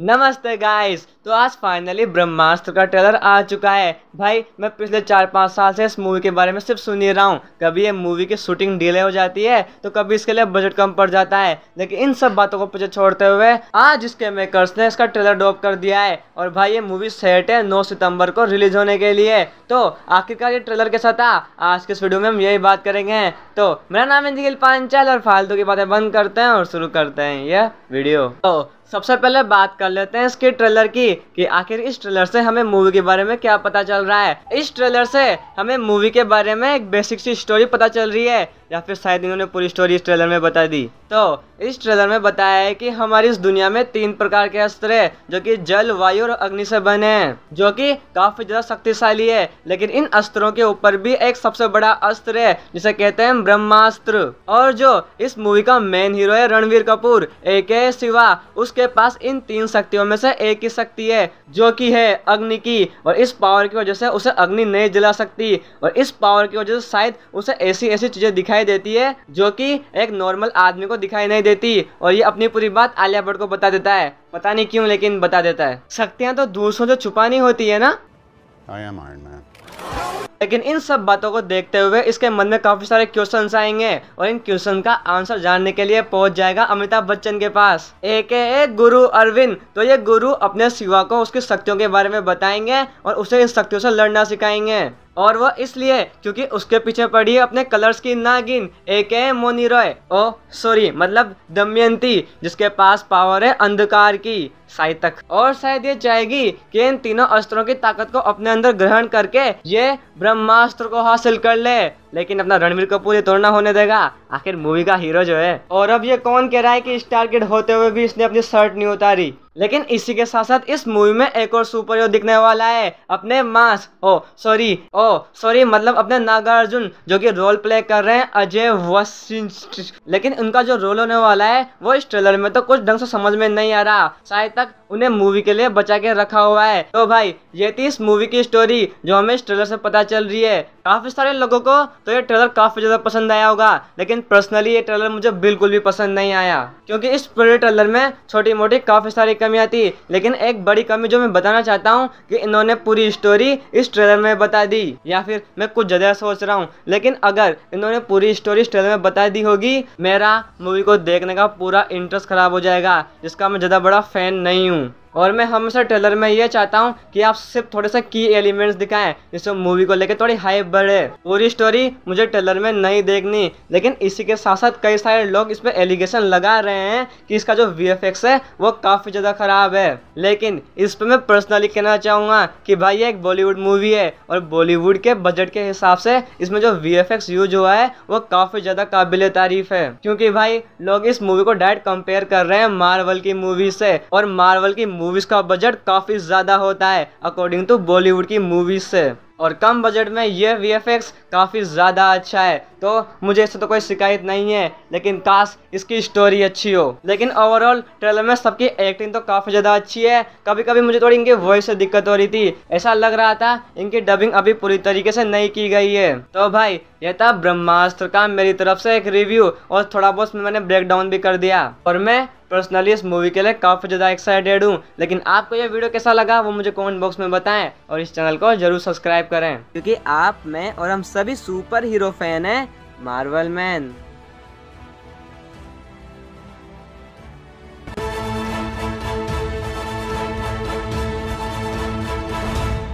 नमस्ते गाइस तो आज फाइनली ब्रह्मास्त्र का ट्रेलर आ चुका है भाई मैं पिछले चार पाँच साल से इस मूवी के बारे में सिर्फ सुन ही रहा हूँ कभी ये मूवी की शूटिंग डिले हो जाती है तो कभी इसके लिए बजट कम पड़ जाता है लेकिन इन सब बातों को पीछे छोड़ते हुए आज इसके मेकर्स ने इसका ट्रेलर ड्रॉप कर दिया है और भाई ये मूवी सेट है नौ सितम्बर को रिलीज होने के लिए तो आखिरकार ये ट्रेलर कैसा था आज के इस वीडियो में हम यही बात करेंगे तो मेरा नाम है निखिल पांचाल और फालतू की बातें बंद करते हैं और शुरू करते हैं यह वीडियो तो सबसे पहले बात कर लेते हैं इसके ट्रेलर की कि आखिर इस ट्रेलर से हमें मूवी के बारे में क्या पता चल रहा है इस ट्रेलर से हमें मूवी के बारे में एक बेसिक सी स्टोरी पता चल रही है या फिर शायद इन्होंने पूरी स्टोरी इस ट्रेलर में बता दी तो इस ट्रेलर में बताया है कि हमारी इस दुनिया में तीन प्रकार के अस्त्र है जो कि जल वायु और अग्नि से बने हैं जो कि काफ़ी ज़्यादा शक्तिशाली है लेकिन इन अस्त्रों के ऊपर भी एक सबसे बड़ा अस्त्र है जिसे कहते हैं ब्रह्मास्त्र और जो इस मूवी का मेन हीरो है रणवीर कपूर ए के शिवा उसके पास इन तीन शक्तियों में से एक ही शक्ति है जो कि है अग्नि की और इस पावर की वजह से उसे अग्नि नहीं जला सकती और इस पावर की वजह से शायद उसे ऐसी ऐसी चीज़ें दिखाई दिखाई देती है जो कि एक नॉर्मल आदमी को दिखाई नहीं देती और ये अपनी पूरी बात आलिया भट्ट को बता देता है पता नहीं क्यों लेकिन बता देता है शक्तियाँ तो दूसरों से छुपानी होती है ना लेकिन इन सब बातों को देखते हुए इसके मन में काफ़ी सारे क्वेश्चन आएंगे और इन क्वेश्चन का आंसर जानने के लिए पहुंच जाएगा अमिताभ बच्चन के पास एक के ए गुरु अरविंद तो ये गुरु अपने शिवा को उसकी शक्तियों के बारे में बताएंगे और उसे इन शक्तियों से लड़ना सिखाएंगे और वह इसलिए क्योंकि उसके पीछे पड़ी है अपने कलर्स की नागिन ए के मोनी रॉय ओ सॉरी मतलब दमयंती जिसके पास पावर है अंधकार की साई तक और शायद ये चाहेगी कि इन तीनों अस्त्रों की ताकत को अपने अंदर ग्रहण करके ये ब्रह्मास्त्र को हासिल कर ले लेकिन अपना रणवीर कपूर ये तोड़ना होने देगा आखिर मूवी का हीरो जो है और अब ये कौन कह रहा है कि स्टार किड होते हुए भी इसने अपनी शर्ट नहीं उतारी लेकिन इसी के साथ साथ इस मूवी में एक और सुपर हीरो दिखने वाला है अपने मास ओ सॉरी ओ सॉरी मतलब अपने नागार्जुन जो कि रोल प्ले कर रहे हैं अजय वशिष्ठ लेकिन उनका जो रोल होने वाला है वो इस ट्रेलर में तो कुछ ढंग से समझ में नहीं आ रहा शायद तक उन्हें मूवी के लिए बचा के रखा हुआ है तो भाई ये थी इस मूवी की स्टोरी जो हमें इस ट्रेलर से पता चल रही है काफ़ी सारे लोगों को तो ये ट्रेलर काफ़ी ज़्यादा पसंद आया होगा लेकिन पर्सनली ये ट्रेलर मुझे बिल्कुल भी पसंद नहीं आया क्योंकि इस पूरे ट्रेलर में छोटी मोटी काफ़ी सारी कमियाँ थी लेकिन एक बड़ी कमी जो मैं बताना चाहता हूँ कि इन्होंने पूरी स्टोरी इस ट्रेलर में बता दी या फिर मैं कुछ ज़्यादा सोच रहा हूँ लेकिन अगर इन्होंने पूरी स्टोरी इस ट्रेलर में बता दी होगी मेरा मूवी को देखने का पूरा इंटरेस्ट ख़राब हो जाएगा जिसका मैं ज़्यादा बड़ा फ़ैन नहीं हूँ और मैं हमेशा ट्रेलर में ये चाहता हूँ कि आप सिर्फ थोड़े से की एलिमेंट्स दिखाएं जिससे मूवी को लेकर थोड़ी हाई बढ़े पूरी स्टोरी मुझे ट्रेलर में नहीं देखनी लेकिन इसी के साथ साथ कई सारे लोग इस पर एलिगेशन लगा रहे हैं कि इसका जो वी है वो काफ़ी ज़्यादा ख़राब है लेकिन इस पर मैं पर्सनली कहना चाहूँगा कि भाई ये एक बॉलीवुड मूवी है और बॉलीवुड के बजट के हिसाब से इसमें जो वी यूज हुआ है वो काफ़ी ज़्यादा काबिल तारीफ़ है क्योंकि भाई लोग इस मूवी को डायरेक्ट कंपेयर कर रहे हैं मार्वल की मूवी से और मार्वल की मूवीज़ का बजट काफ़ी ज़्यादा होता है अकॉर्डिंग टू बॉलीवुड की मूवीज़ से और कम बजट में ये वी काफ़ी ज़्यादा अच्छा है तो मुझे इससे तो कोई शिकायत नहीं है लेकिन काश इसकी स्टोरी अच्छी हो लेकिन ओवरऑल ट्रेलर में सबकी एक्टिंग तो काफ़ी ज़्यादा अच्छी है कभी कभी मुझे थोड़ी इनकी वॉइस से दिक्कत हो रही थी ऐसा लग रहा था इनकी डबिंग अभी पूरी तरीके से नहीं की गई है तो भाई यह था ब्रह्मास्त्र का मेरी तरफ से एक रिव्यू और थोड़ा बहुत मैंने डाउन भी कर दिया और मैं पर्सनली इस मूवी के लिए काफ़ी ज़्यादा एक्साइटेड हूँ लेकिन आपको यह वीडियो कैसा लगा वो मुझे कमेंट बॉक्स में बताएं और इस चैनल को जरूर सब्सक्राइब करें क्योंकि आप मैं और हम सभी सुपर हीरो फैन हैं मार्वल मैन